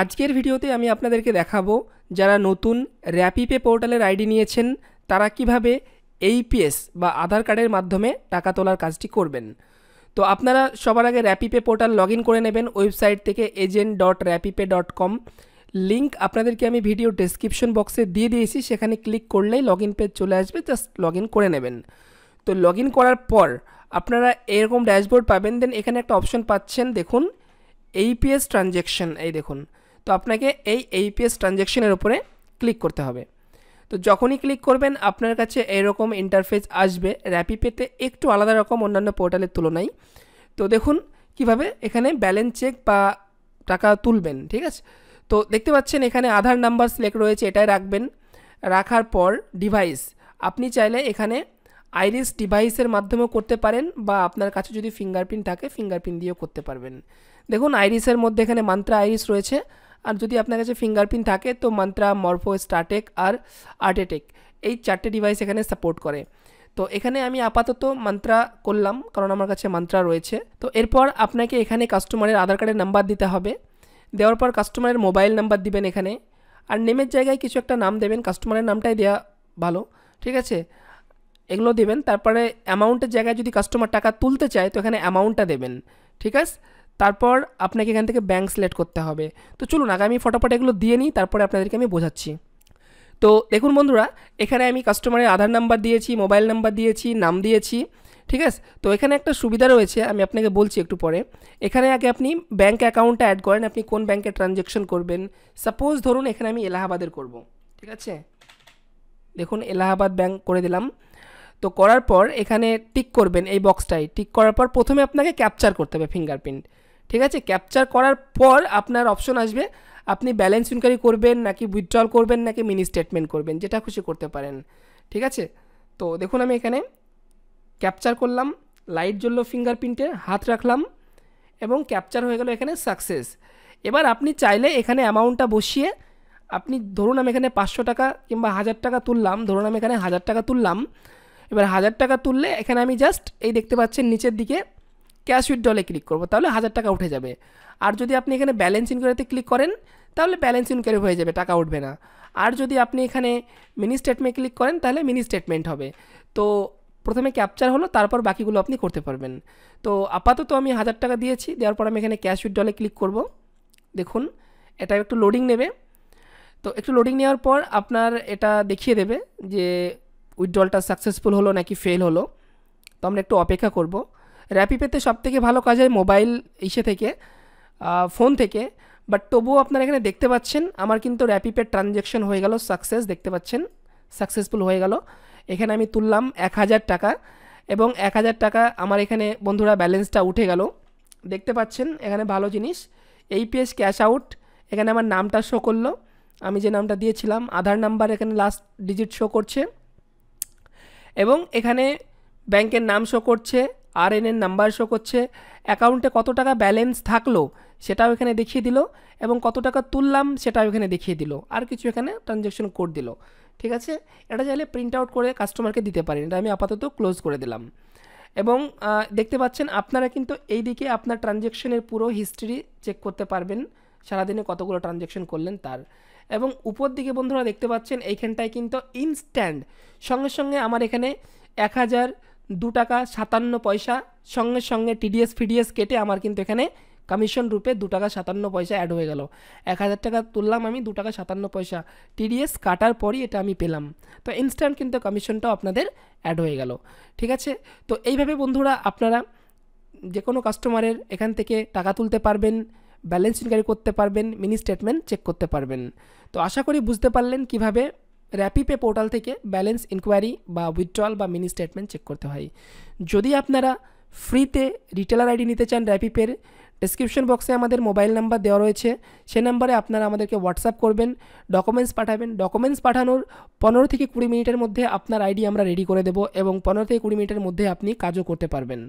আজকের ভিডিওতে আমি আপনাদেরকে দেখাবো যারা নতুন র্যাপিপে পোর্টালের আইডি নিয়েছেন তারা কিভাবে এইপিএস বা আধার কার্ডের মাধ্যমে টাকা তোলার কাজটি করবেন তো আপনারা সবার আগে র্যাপিপে পোর্টাল লগ করে নেবেন ওয়েবসাইট থেকে agent dot RapiPay dot com link আপনাদেরকে আমি ভিডিও ডেসক্রিপশন বক্সে দিয়ে দিয়েছি সেখানে ক্লিক করলেই লগ ইন পেজ চলে আসবে জাস্ট লগ করে নেবেন তো লগ করার পর আপনারা এরকম ড্যাশবোর্ড পাবেন দেন এখানে একটা অপশন পাচ্ছেন দেখুন এইপিএস ট্রানজ্যাকশন এই দেখুন তো আপনাকে এই এইপিএস ট্রানজ্যাকশনের উপরে ক্লিক করতে হবে তো যখনই ক্লিক করবেন আপনার কাছে এরকম ইন্টারফেস আসবে র্যাপি পেতে একটু আলাদা রকম অন্যান্য পোর্টালের তুলনায় তো দেখুন কিভাবে এখানে ব্যালেন্স চেক বা টাকা তুলবেন ঠিক আছে তো দেখতে পাচ্ছেন এখানে আধার নাম্বার সিলেক্ট রয়েছে এটাই রাখবেন রাখার পর ডিভাইস আপনি চাইলে এখানে আইরিস ডিভাইসের মাধ্যমেও করতে পারেন বা আপনার কাছে যদি ফিঙ্গারপ্রিন্ট থাকে ফিঙ্গারপ্রিন্ট দিয়েও করতে পারবেন দেখুন আইরিসের মধ্যে এখানে মান্ত্রা আইরিস রয়েছে আর যদি আপনার কাছে ফিঙ্গারপ্রিন্ট থাকে তো মান্ত্রা মরফো স্টারটেক আর আর্টেটেক এই চারটে ডিভাইস এখানে সাপোর্ট করে তো এখানে আমি আপাতত মান্ত্রা করলাম কারণ আমার কাছে মান্ত্রা রয়েছে তো এরপর আপনাকে এখানে কাস্টমারের আধার কার্ডের নাম্বার দিতে হবে দেওয়ার পর কাস্টমারের মোবাইল নাম্বার দিবেন এখানে আর নেমের জায়গায় কিছু একটা নাম দেবেন কাস্টমারের নামটাই দেওয়া ভালো ঠিক আছে এগুলো দেবেন তারপরে অ্যামাউন্টের জায়গায় যদি কাস্টমার টাকা তুলতে চায় তো এখানে অ্যামাউন্টটা দেবেন ঠিক আছে তারপর আপনাকে এখান থেকে ব্যাঙ্ক সিলেক্ট করতে হবে তো চলুন আগে আমি ফটোফট এগুলো দিয়ে নিই তারপরে আপনাদেরকে আমি বোঝাচ্ছি তো দেখুন বন্ধুরা এখানে আমি কাস্টমারের আধার নাম্বার দিয়েছি মোবাইল নাম্বার দিয়েছি নাম দিয়েছি ঠিক আছে তো এখানে একটা সুবিধা রয়েছে আমি আপনাকে বলছি একটু পরে এখানে আগে আপনি ব্যাঙ্ক অ্যাকাউন্টটা অ্যাড করেন আপনি কোন ব্যাঙ্কে ট্রানজ্যাকশন করবেন সাপোজ ধরুন এখানে আমি এলাহাবাদের করব ঠিক আছে দেখুন এলাহাবাদ ব্যাঙ্ক করে দিলাম তো করার পর এখানে টিক করবেন এই বক্সটাই টিক করার পর প্রথমে আপনাকে ক্যাপচার করতে হবে ফিঙ্গারপ্রিন্ট ঠিক আছে ক্যাপচার করার পর আপনার অপশন আসবে আপনি ব্যালেন্স ইনকোয়ারি করবেন নাকি উইথড্রল করবেন নাকি মিনি স্টেটমেন্ট করবেন যেটা খুশি করতে পারেন ঠিক আছে তো দেখুন আমি এখানে ক্যাপচার করলাম লাইট জ্বলল প্রিন্টে হাত রাখলাম এবং ক্যাপচার হয়ে গেল এখানে সাকসেস এবার আপনি চাইলে এখানে অ্যামাউন্টটা বসিয়ে আপনি ধরুন আমি এখানে পাঁচশো টাকা কিংবা হাজার টাকা তুললাম ধরুন আমি এখানে হাজার টাকা তুললাম এবার হাজার টাকা তুললে এখানে আমি জাস্ট এই দেখতে পাচ্ছেন নিচের দিকে ক্যাশ উইথড্রলে ক্লিক করবো তাহলে হাজার টাকা উঠে যাবে আর যদি আপনি এখানে ব্যালেন্স ইনকোয়ারিতে ক্লিক করেন তাহলে ব্যালেন্স ইনকোয়ারি হয়ে যাবে টাকা উঠবে না আর যদি আপনি এখানে মিনি স্টেটমেন্ট ক্লিক করেন তাহলে মিনি স্টেটমেন্ট হবে তো প্রথমে ক্যাপচার হলো তারপর বাকিগুলো আপনি করতে পারবেন তো আপাতত আমি হাজার টাকা দিয়েছি দেওয়ার পর আমি এখানে ক্যাশ উইথড্রলে ক্লিক করব দেখুন এটা একটু লোডিং নেবে তো একটু লোডিং নেওয়ার পর আপনার এটা দেখিয়ে দেবে যে উইথড্রলটা সাকসেসফুল হলো নাকি ফেল হলো তো আমরা একটু অপেক্ষা করবো র্যাপি পেতে থেকে ভালো কাজ হয় মোবাইল ইসে থেকে ফোন থেকে বাট তবুও আপনারা এখানে দেখতে পাচ্ছেন আমার কিন্তু র্যাপি পে ট্রানজ্যাকশন হয়ে গেল সাকসেস দেখতে পাচ্ছেন সাকসেসফুল হয়ে গেল এখানে আমি তুললাম এক হাজার টাকা এবং এক হাজার টাকা আমার এখানে বন্ধুরা ব্যালেন্সটা উঠে গেল দেখতে পাচ্ছেন এখানে ভালো জিনিস এইপিএস ক্যাশ আউট এখানে আমার নামটা শো করলো আমি যে নামটা দিয়েছিলাম আধার নাম্বার এখানে লাস্ট ডিজিট শো করছে এবং এখানে ব্যাংকের নাম শো করছে আর এন এর নাম্বার শো করছে অ্যাকাউন্টে কত টাকা ব্যালেন্স থাকলো সেটাও এখানে দেখিয়ে দিল এবং কত টাকা তুললাম সেটাও এখানে দেখিয়ে দিল আর কিছু এখানে ট্রানজ্যাকশন কোড দিল ঠিক আছে এটা চাইলে প্রিন্ট আউট করে কাস্টমারকে দিতে পারেন এটা আমি আপাতত ক্লোজ করে দিলাম এবং দেখতে পাচ্ছেন আপনারা কিন্তু এই দিকে আপনার ট্রানজ্যাকশনের পুরো হিস্ট্রি চেক করতে পারবেন সারাদিনে কতগুলো ট্রানজ্যাকশন করলেন তার এবং উপর দিকে বন্ধুরা দেখতে পাচ্ছেন এইখানটায় কিন্তু ইনস্ট্যান্ট সঙ্গে সঙ্গে আমার এখানে এক হাজার দু টাকা সাতান্ন পয়সা সঙ্গে সঙ্গে টিডিএস ফিডিএস কেটে আমার কিন্তু এখানে কমিশন রূপে দু টাকা সাতান্ন পয়সা অ্যাড হয়ে গেল এক হাজার টাকা তুললাম আমি দু টাকা সাতান্ন পয়সা টিডিএস কাটার পরই এটা আমি পেলাম তো ইনস্ট্যান্ট কিন্তু কমিশনটাও আপনাদের অ্যাড হয়ে গেল ঠিক আছে তো এইভাবে বন্ধুরা আপনারা যে কোনো কাস্টমারের এখান থেকে টাকা তুলতে পারবেন ব্যালেন্স ইনকোয়ারি করতে পারবেন মিনি স্টেটমেন্ট চেক করতে পারবেন তো আশা করি বুঝতে পারলেন কিভাবে র্যাপিপে পোর্টাল থেকে ব্যালেন্স ইনকোয়ারি বা উইথড্রল বা মিনি স্টেটমেন্ট চেক করতে হয় যদি আপনারা ফ্রিতে রিটেলার আইডি নিতে চান র্যাপিপের ডিসক্রিপশন বক্সে আমাদের মোবাইল নাম্বার দেওয়া রয়েছে সে নাম্বারে আপনারা আমাদেরকে হোয়াটসঅ্যাপ করবেন ডকুমেন্টস পাঠাবেন ডকুমেন্টস পাঠানোর পনেরো থেকে কুড়ি মিনিটের মধ্যে আপনার আইডি আমরা রেডি করে দেবো এবং পনেরো থেকে কুড়ি মিনিটের মধ্যে আপনি কাজও করতে পারবেন